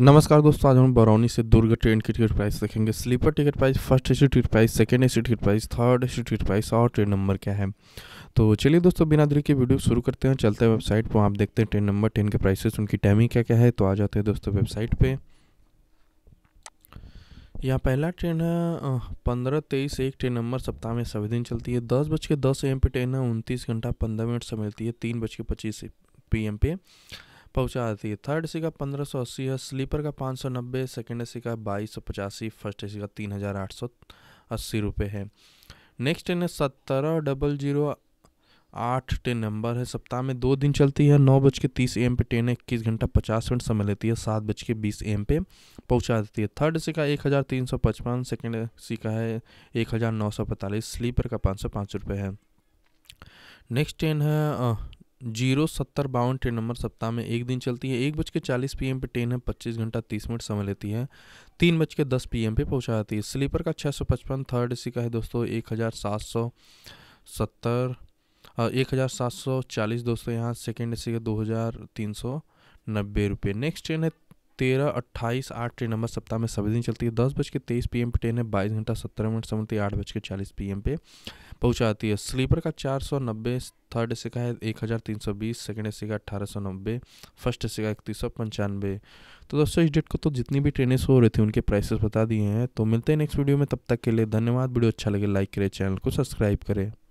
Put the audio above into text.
नमस्कार दोस्तों आज हम बरौनी से दुर्ग ट्रेन की टिकट प्राइस देखेंगे sleeper ticket price first A C ticket price second A C ticket price third A C ticket price और ट्रेन नंबर क्या है तो चलिए दोस्तों बिना देरी के वीडियो शुरू करते हैं चलते हैं वेबसाइट पर आप देखते हैं ट्रेन नंबर ट्रेन के प्राइसेस उनकी टाइमिंग क्या क्या है तो आ जाते हैं दोस्तों वेबसाइट पर यहाँ पहला ट्रेन है पंद्रह तेईस एक ट्रेन नंबर सप्ताह में सभी दिन चलती है दस बज के दस ए एम पे ट्रेन है उनतीस घंटा पंद्रह मिनट से मिलती है तीन बज के पच्चीस पी एम पे पहुंचा देती है थर्ड एसी का पंद्रह सौ अस्सी है स्लीपर का पाँच सौ नब्बे सेकेंड एसी का बाईस सौ पचासी फर्स्ट एसी का तीन हज़ार आठ सौ अस्सी रुपये है नेक्स्ट ट्रेन है सत्रह डबल जीरो आठ ट्रेन नंबर है सप्ताह में दो दिन चलती है नौ बज के तीस एम पे ट्रेन इक्कीस घंटा पचास मिनट समय लेती है सात बज के बीस एम पे पहुंचा देती है थर्ड सी का एक हज़ार तीन सौ पचपन सेकेंड सी का है एक हज़ार नौ सौ पैंतालीस स्लीपर का पाँच सौ पाँच रुपये है नेक्स्ट ट्रेन है जीरो सत्तर बावन ट्रेन नंबर सप्ताह में एक दिन चलती है एक बज के चालीस पी पे ट्रेन है पच्चीस घंटा तीस मिनट समय लेती है तीन बज के दस पी पे पहुंचा जाती है स्लीपर का छः सौ पचपन थर्ड इसी का है दोस्तों एक हज़ार सात सौ सत्तर एक हज़ार सात सौ चालीस दोस्तों यहाँ सेकेंड इसी का दो हज़ार तीन सौ नब्बे रुपये नेक्स्ट ट्रेन है तेरह अट्ठाईस आठ ट्रेन नंबर सप्ताह में सभी दिन चलती है दस बज के तेईस पी पर ट्रेन है बाईस घंटा सत्रह मिनट समझती है आठ बज के चालीस पी एम पे पहुँचाती है स्लीपर का चार सौ नब्बे थर्ड सी का है एक हज़ार तीन सौ बीस सेकेंड सी का अट्ठारह सौ नब्बे फर्स्ट सी का इकतीस सौ पंचानवे तो दोस्तों इस डेट को तो जितनी भी ट्रेनें हो रही थी उनके प्राइसेस बता दिए हैं तो मिलते हैं नेक्स्ट वीडियो में तब तक के लिए धन्यवाद वीडियो अच्छा लगे लाइक करें चैनल को सब्सक्राइब करें